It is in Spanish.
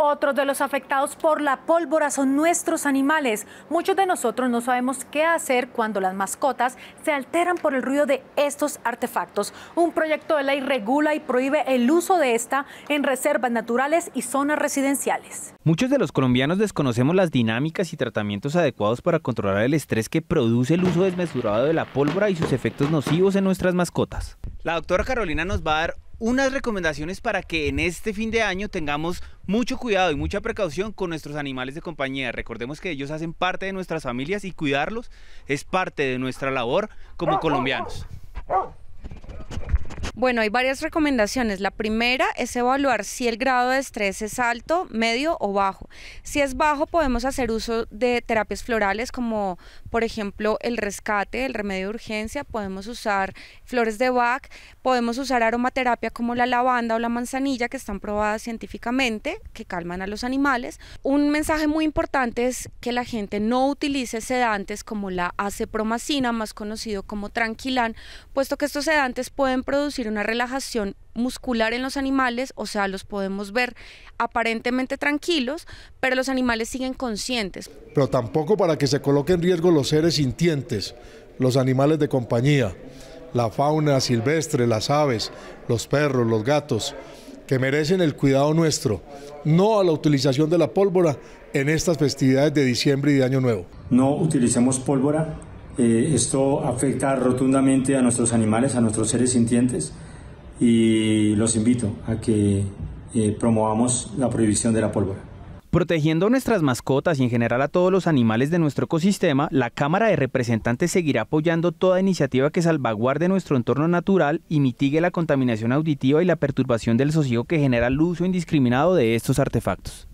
Otros de los afectados por la pólvora son nuestros animales. Muchos de nosotros no sabemos qué hacer cuando las mascotas se alteran por el ruido de estos artefactos. Un proyecto de ley regula y prohíbe el uso de esta en reservas naturales y zonas residenciales. Muchos de los colombianos desconocemos las dinámicas y tratamientos adecuados para controlar el estrés que produce el uso desmesurado de la pólvora y sus efectos nocivos en nuestras mascotas. La doctora Carolina nos va a dar unas recomendaciones para que en este fin de año tengamos mucho cuidado y mucha precaución con nuestros animales de compañía. Recordemos que ellos hacen parte de nuestras familias y cuidarlos es parte de nuestra labor como colombianos. Bueno, hay varias recomendaciones. La primera es evaluar si el grado de estrés es alto, medio o bajo. Si es bajo, podemos hacer uso de terapias florales como, por ejemplo, el rescate, el remedio de urgencia. Podemos usar flores de Bach, podemos usar aromaterapia como la lavanda o la manzanilla que están probadas científicamente, que calman a los animales. Un mensaje muy importante es que la gente no utilice sedantes como la acepromacina, más conocido como tranquilán, puesto que estos sedantes pueden producir una relajación muscular en los animales, o sea, los podemos ver aparentemente tranquilos, pero los animales siguen conscientes. Pero tampoco para que se coloquen en riesgo los seres sintientes, los animales de compañía, la fauna silvestre, las aves, los perros, los gatos, que merecen el cuidado nuestro, no a la utilización de la pólvora en estas festividades de diciembre y de Año Nuevo. No utilicemos pólvora eh, esto afecta rotundamente a nuestros animales, a nuestros seres sintientes y los invito a que eh, promovamos la prohibición de la pólvora. Protegiendo nuestras mascotas y en general a todos los animales de nuestro ecosistema, la Cámara de Representantes seguirá apoyando toda iniciativa que salvaguarde nuestro entorno natural y mitigue la contaminación auditiva y la perturbación del sosiego que genera el uso indiscriminado de estos artefactos.